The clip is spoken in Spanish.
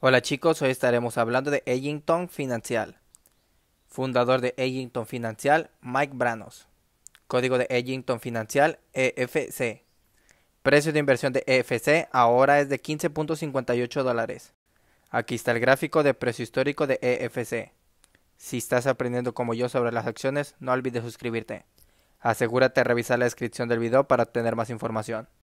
Hola chicos, hoy estaremos hablando de Edgington Financial. Fundador de Edgington Financial, Mike Branos. Código de Edgington Financial, EFC. Precio de inversión de EFC ahora es de 15.58 dólares. Aquí está el gráfico de precio histórico de EFC. Si estás aprendiendo como yo sobre las acciones, no olvides suscribirte. Asegúrate de revisar la descripción del video para obtener más información.